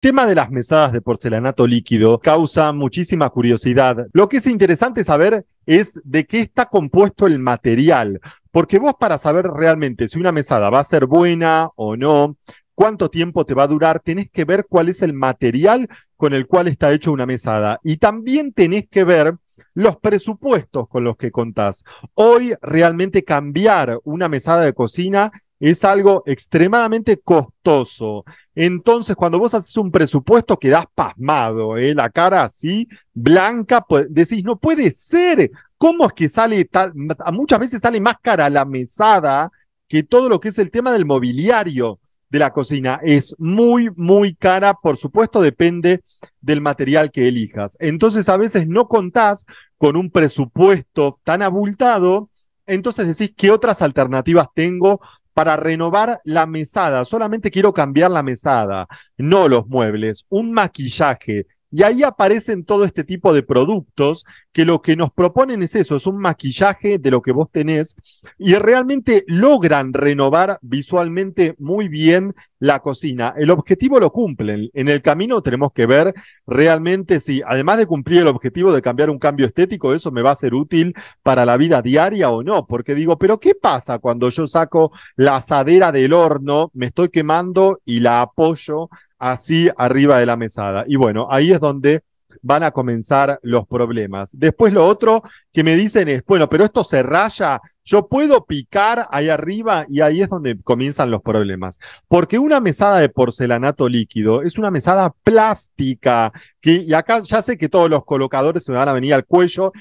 tema de las mesadas de porcelanato líquido causa muchísima curiosidad. Lo que es interesante saber es de qué está compuesto el material, porque vos para saber realmente si una mesada va a ser buena o no, cuánto tiempo te va a durar, tenés que ver cuál es el material con el cual está hecha una mesada. Y también tenés que ver los presupuestos con los que contás. Hoy realmente cambiar una mesada de cocina es algo extremadamente costoso. Entonces, cuando vos haces un presupuesto, quedás pasmado, ¿eh? la cara así, blanca, pues, decís, no puede ser. ¿Cómo es que sale tal? Muchas veces sale más cara la mesada que todo lo que es el tema del mobiliario de la cocina. Es muy, muy cara. Por supuesto, depende del material que elijas. Entonces, a veces no contás con un presupuesto tan abultado. Entonces decís, ¿qué otras alternativas tengo para renovar la mesada. Solamente quiero cambiar la mesada, no los muebles, un maquillaje. Y ahí aparecen todo este tipo de productos que lo que nos proponen es eso, es un maquillaje de lo que vos tenés y realmente logran renovar visualmente muy bien la cocina. El objetivo lo cumplen. En el camino tenemos que ver realmente si, además de cumplir el objetivo de cambiar un cambio estético, eso me va a ser útil para la vida diaria o no. Porque digo, pero ¿qué pasa cuando yo saco la asadera del horno, me estoy quemando y la apoyo así arriba de la mesada? Y bueno, ahí es donde van a comenzar los problemas. Después lo otro que me dicen es, bueno, pero esto se raya yo puedo picar ahí arriba y ahí es donde comienzan los problemas. Porque una mesada de porcelanato líquido es una mesada plástica. Que, y acá ya sé que todos los colocadores se me van a venir al cuello.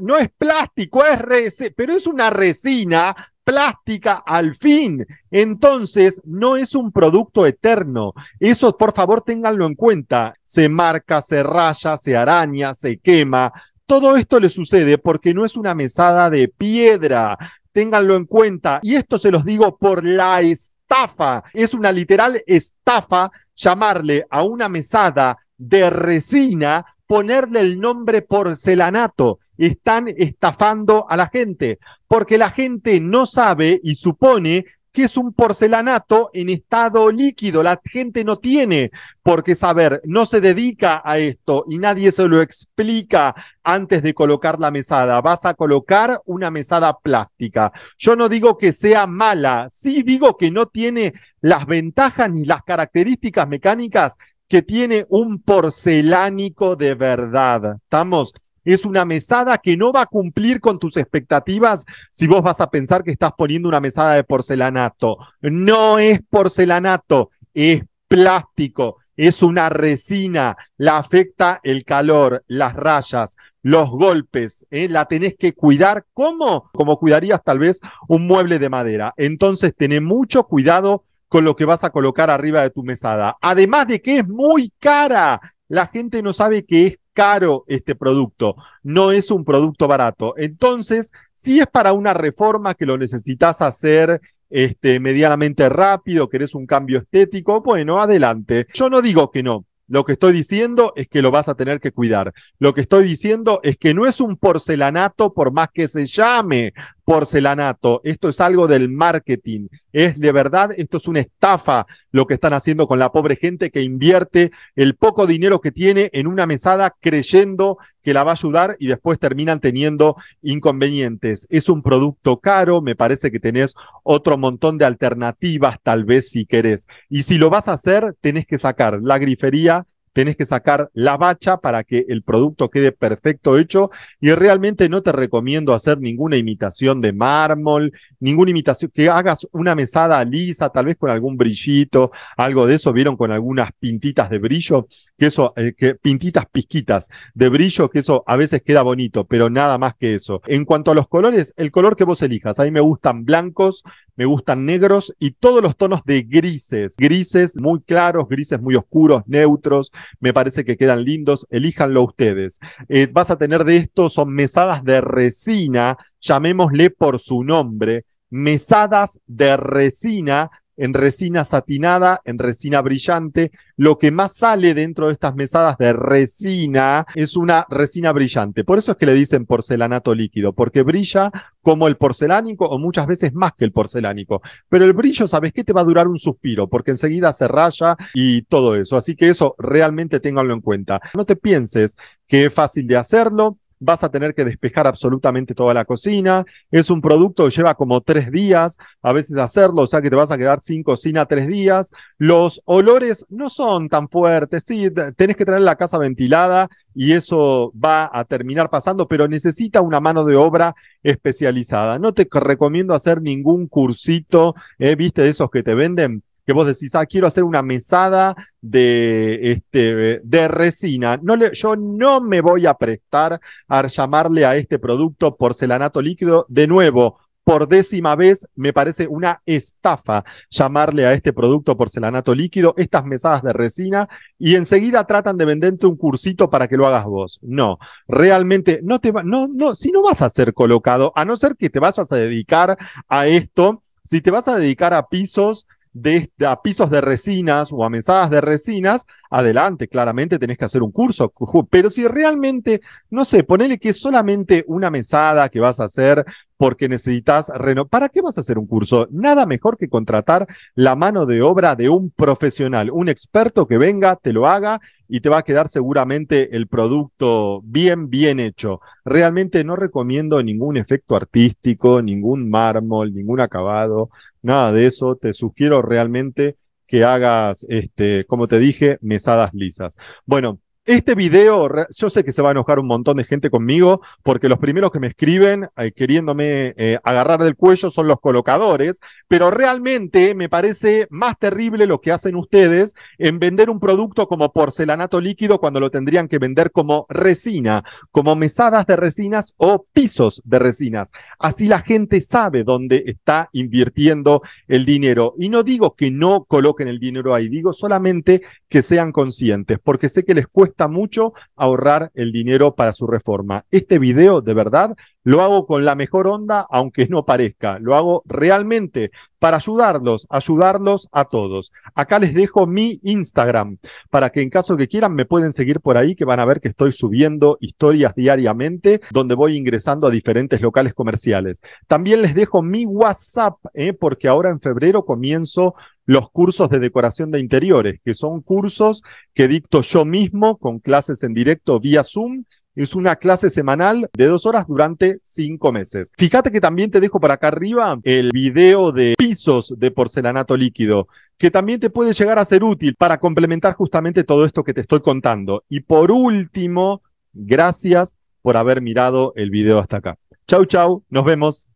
no es plástico, es pero es una resina plástica al fin. Entonces, no es un producto eterno. Eso, por favor, ténganlo en cuenta. Se marca, se raya, se araña, se quema. Todo esto le sucede porque no es una mesada de piedra. Ténganlo en cuenta. Y esto se los digo por la estafa. Es una literal estafa llamarle a una mesada de resina, ponerle el nombre porcelanato. Están estafando a la gente, porque la gente no sabe y supone que es un porcelanato en estado líquido. La gente no tiene por qué saber, no se dedica a esto y nadie se lo explica antes de colocar la mesada. Vas a colocar una mesada plástica. Yo no digo que sea mala, sí digo que no tiene las ventajas ni las características mecánicas que tiene un porcelánico de verdad. ¿Estamos? es una mesada que no va a cumplir con tus expectativas si vos vas a pensar que estás poniendo una mesada de porcelanato. No es porcelanato, es plástico, es una resina, la afecta el calor, las rayas, los golpes, ¿eh? la tenés que cuidar como, como cuidarías tal vez un mueble de madera. Entonces, tené mucho cuidado con lo que vas a colocar arriba de tu mesada. Además de que es muy cara, la gente no sabe que es caro este producto, no es un producto barato. Entonces, si es para una reforma que lo necesitas hacer este, medianamente rápido, querés un cambio estético, bueno, adelante. Yo no digo que no. Lo que estoy diciendo es que lo vas a tener que cuidar. Lo que estoy diciendo es que no es un porcelanato por más que se llame porcelanato, esto es algo del marketing, es de verdad, esto es una estafa lo que están haciendo con la pobre gente que invierte el poco dinero que tiene en una mesada creyendo que la va a ayudar y después terminan teniendo inconvenientes. Es un producto caro, me parece que tenés otro montón de alternativas tal vez si querés. Y si lo vas a hacer, tenés que sacar la grifería tenés que sacar la bacha para que el producto quede perfecto hecho y realmente no te recomiendo hacer ninguna imitación de mármol, ninguna imitación, que hagas una mesada lisa, tal vez con algún brillito, algo de eso, vieron con algunas pintitas de brillo, que eso, eh, que pintitas pizquitas de brillo, que eso a veces queda bonito, pero nada más que eso. En cuanto a los colores, el color que vos elijas, a mí me gustan blancos, me gustan negros y todos los tonos de grises, grises muy claros, grises muy oscuros, neutros, me parece que quedan lindos, elíjanlo ustedes. Eh, vas a tener de esto, son mesadas de resina, llamémosle por su nombre, mesadas de resina en resina satinada, en resina brillante. Lo que más sale dentro de estas mesadas de resina es una resina brillante. Por eso es que le dicen porcelanato líquido, porque brilla como el porcelánico o muchas veces más que el porcelánico. Pero el brillo, ¿sabes qué? Te va a durar un suspiro, porque enseguida se raya y todo eso. Así que eso realmente ténganlo en cuenta. No te pienses que es fácil de hacerlo vas a tener que despejar absolutamente toda la cocina. Es un producto que lleva como tres días a veces hacerlo, o sea que te vas a quedar sin cocina tres días. Los olores no son tan fuertes, sí, tenés que tener la casa ventilada y eso va a terminar pasando, pero necesita una mano de obra especializada. No te recomiendo hacer ningún cursito, eh, viste, de esos que te venden que vos decís, ah, quiero hacer una mesada de, este, de resina. No le, yo no me voy a prestar a llamarle a este producto porcelanato líquido de nuevo. Por décima vez me parece una estafa llamarle a este producto porcelanato líquido estas mesadas de resina y enseguida tratan de venderte un cursito para que lo hagas vos. No, realmente no te va, no, no, si no vas a ser colocado, a no ser que te vayas a dedicar a esto, si te vas a dedicar a pisos de, a pisos de resinas o a mesadas de resinas, adelante, claramente tenés que hacer un curso. Pero si realmente, no sé, ponele que es solamente una mesada que vas a hacer porque necesitas Reno. ¿Para qué vas a hacer un curso? Nada mejor que contratar la mano de obra de un profesional, un experto que venga, te lo haga y te va a quedar seguramente el producto bien, bien hecho. Realmente no recomiendo ningún efecto artístico, ningún mármol, ningún acabado, nada de eso. Te sugiero realmente que hagas, este, como te dije, mesadas lisas. Bueno, este video, yo sé que se va a enojar un montón de gente conmigo, porque los primeros que me escriben eh, queriéndome eh, agarrar del cuello son los colocadores, pero realmente me parece más terrible lo que hacen ustedes en vender un producto como porcelanato líquido cuando lo tendrían que vender como resina, como mesadas de resinas o pisos de resinas. Así la gente sabe dónde está invirtiendo el dinero. Y no digo que no coloquen el dinero ahí, digo solamente que sean conscientes, porque sé que les cuesta mucho ahorrar el dinero para su reforma. Este video, de verdad, lo hago con la mejor onda, aunque no parezca. Lo hago realmente para ayudarlos, ayudarlos a todos. Acá les dejo mi Instagram para que en caso que quieran me pueden seguir por ahí, que van a ver que estoy subiendo historias diariamente donde voy ingresando a diferentes locales comerciales. También les dejo mi WhatsApp, eh, porque ahora en febrero comienzo los cursos de decoración de interiores, que son cursos que dicto yo mismo con clases en directo vía Zoom es una clase semanal de dos horas durante cinco meses. Fíjate que también te dejo para acá arriba el video de pisos de porcelanato líquido, que también te puede llegar a ser útil para complementar justamente todo esto que te estoy contando. Y por último, gracias por haber mirado el video hasta acá. Chau, chau, nos vemos.